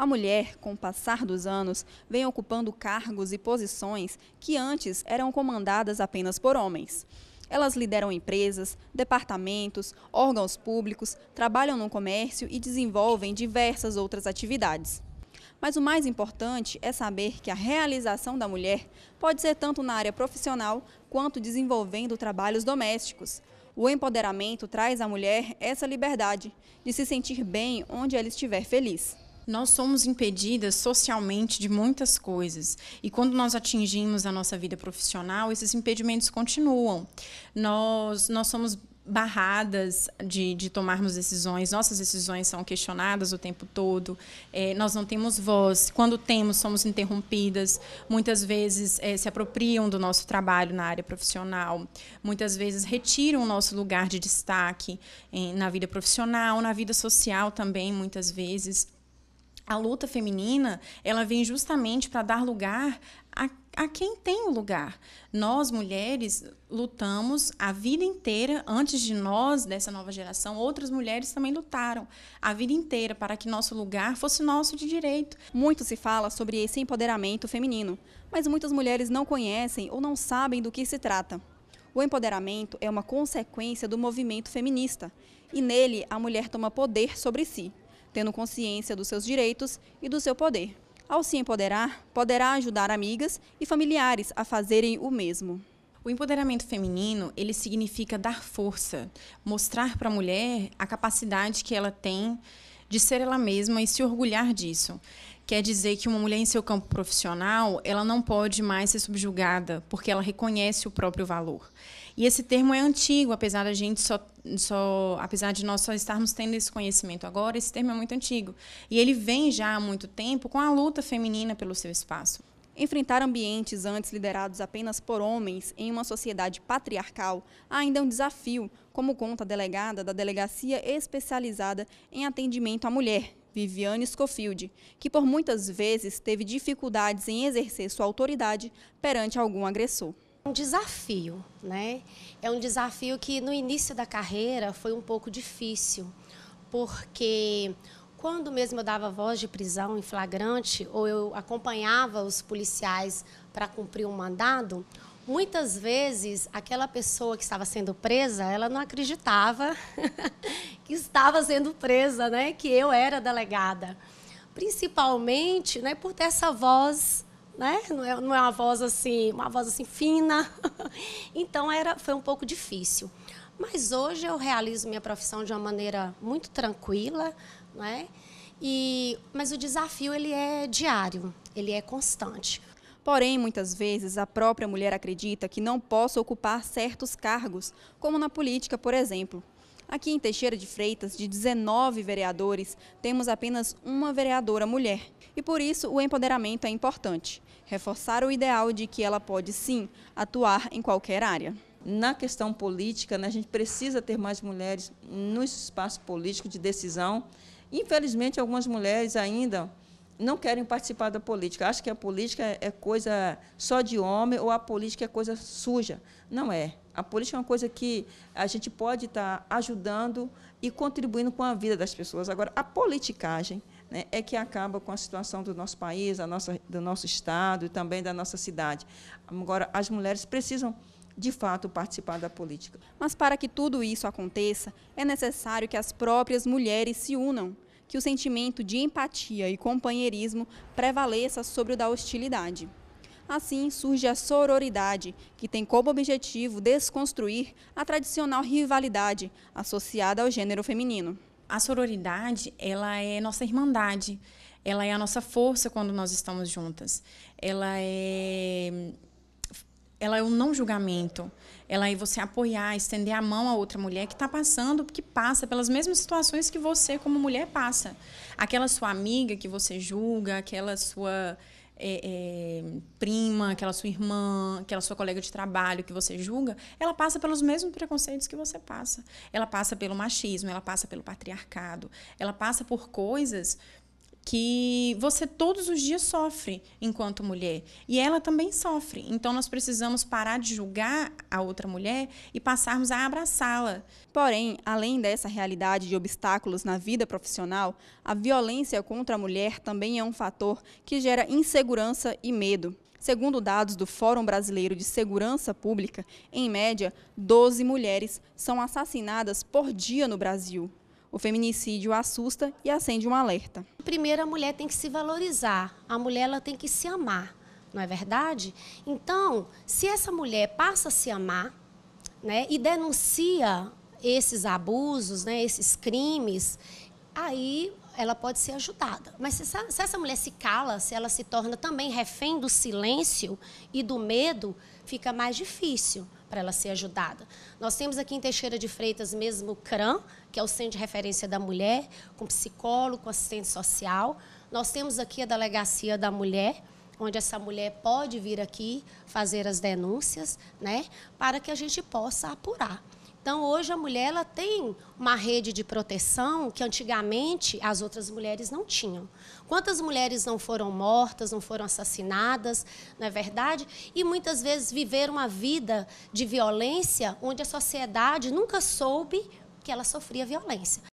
A mulher, com o passar dos anos, vem ocupando cargos e posições que antes eram comandadas apenas por homens. Elas lideram empresas, departamentos, órgãos públicos, trabalham no comércio e desenvolvem diversas outras atividades. Mas o mais importante é saber que a realização da mulher pode ser tanto na área profissional quanto desenvolvendo trabalhos domésticos. O empoderamento traz à mulher essa liberdade de se sentir bem onde ela estiver feliz nós somos impedidas socialmente de muitas coisas. E quando nós atingimos a nossa vida profissional, esses impedimentos continuam. Nós, nós somos barradas de, de tomarmos decisões, nossas decisões são questionadas o tempo todo, é, nós não temos voz, quando temos, somos interrompidas, muitas vezes é, se apropriam do nosso trabalho na área profissional, muitas vezes retiram o nosso lugar de destaque é, na vida profissional, na vida social também, muitas vezes a luta feminina ela vem justamente para dar lugar a, a, quem tem o lugar. Nós, mulheres, lutamos a vida inteira, antes de nós, dessa nova geração, outras mulheres também lutaram a vida inteira para que nosso lugar fosse nosso de direito. Muito se fala sobre esse empoderamento feminino, mas muitas mulheres não conhecem ou não sabem do que se trata. O empoderamento é uma consequência do movimento feminista, e nele a mulher toma poder sobre si tendo consciência dos seus direitos e do seu poder. Ao se empoderar, poderá ajudar amigas e familiares a fazerem o mesmo. O empoderamento feminino, ele significa dar força, mostrar para a mulher a capacidade que ela tem de ser ela mesma e se orgulhar disso quer dizer que uma mulher em seu campo profissional, ela não pode mais ser subjugada, porque ela reconhece o próprio valor. E esse termo é antigo, apesar da gente só, só, apesar de nós só estarmos tendo esse conhecimento agora, esse termo é muito antigo. E ele vem já há muito tempo com a luta feminina pelo seu espaço. Enfrentar ambientes antes liderados apenas por homens em uma sociedade patriarcal ainda é um desafio, como conta a delegada da Delegacia Especializada em Atendimento à Mulher, Viviane Schofield, que por muitas vezes teve dificuldades em exercer sua autoridade perante algum agressor. Um desafio, né? É um desafio que no início da carreira foi um pouco difícil, porque quando mesmo eu dava voz de prisão em flagrante ou eu acompanhava os policiais para cumprir um mandado, Muitas vezes, aquela pessoa que estava sendo presa, ela não acreditava que estava sendo presa, né? Que eu era delegada. Principalmente, né, por ter essa voz, né? Não é, não é uma voz assim, uma voz assim fina. então era foi um pouco difícil. Mas hoje eu realizo minha profissão de uma maneira muito tranquila, né? E mas o desafio ele é diário, ele é constante Porém, muitas vezes, a própria mulher acredita que não possa ocupar certos cargos, como na política, por exemplo. Aqui em Teixeira de Freitas, de 19 vereadores, temos apenas uma vereadora mulher. E por isso o empoderamento é importante. Reforçar o ideal de que ela pode sim atuar em qualquer área. Na questão política, né, a gente precisa ter mais mulheres no espaço político de decisão. Infelizmente, algumas mulheres ainda não querem participar da política. Acham que a política é, é coisa só de homem ou a política é coisa suja. Não é. A política é uma coisa que a gente pode estar tá ajudando e contribuindo com a vida das pessoas. Agora, a politicagem né, é que acaba com a situação do nosso país, nossa, do nosso Estado e também da nossa cidade. Agora, as mulheres precisam de fato participar da política. Mas para que tudo isso aconteça, é necessário que as próprias mulheres se unam que o sentimento de empatia e companheirismo prevaleça sobre o da hostilidade. Assim surge a sororidade, que tem como objetivo desconstruir a tradicional rivalidade associada ao gênero feminino. A sororidade, ela é nossa irmandade, ela é a nossa força quando nós estamos juntas. Ela é ela é o um não julgamento. Ela é você apoiar, estender a mão a outra mulher que está passando, que passa pelas mesmas situações que você, como mulher, passa. Aquela sua amiga que você julga, aquela sua é, é, prima, aquela sua irmã, aquela sua colega de trabalho que você julga, ela passa pelos mesmos preconceitos que você passa. Ela passa pelo machismo, ela passa pelo patriarcado, ela passa por coisas que você todos os dias sofre enquanto mulher e ela também sofre. Então nós precisamos parar de julgar a outra mulher e passarmos a abraçá-la. Porém, além dessa realidade de obstáculos na vida profissional, a violência contra a mulher também é um fator que gera insegurança e medo. Segundo dados do Fórum Brasileiro de Segurança Pública, em média, 12 mulheres são assassinadas por dia no Brasil. O feminicídio assusta e acende um alerta. Primeiro, a mulher tem que se valorizar, a mulher ela tem que se amar, não é verdade? Então, se essa mulher passa a se amar né, e denuncia esses abusos, né, esses crimes, aí ela pode ser ajudada. Mas se essa, se essa, mulher se cala, se ela se torna também refém do silêncio e do medo, fica mais difícil para ela ser ajudada. Nós temos aqui em Teixeira de Freitas mesmo o CRAM, que é o Centro de Referência da Mulher, com psicólogo, com assistente social. Nós temos aqui a Delegacia da Mulher, onde essa mulher pode vir aqui fazer as denúncias, né, para que a gente possa apurar. Então, hoje a mulher ela tem uma rede de proteção que antigamente as outras mulheres não tinham. Quantas mulheres não foram mortas, não foram assassinadas, não é verdade? E muitas vezes viveram uma vida de violência onde a sociedade nunca soube que ela sofria violência.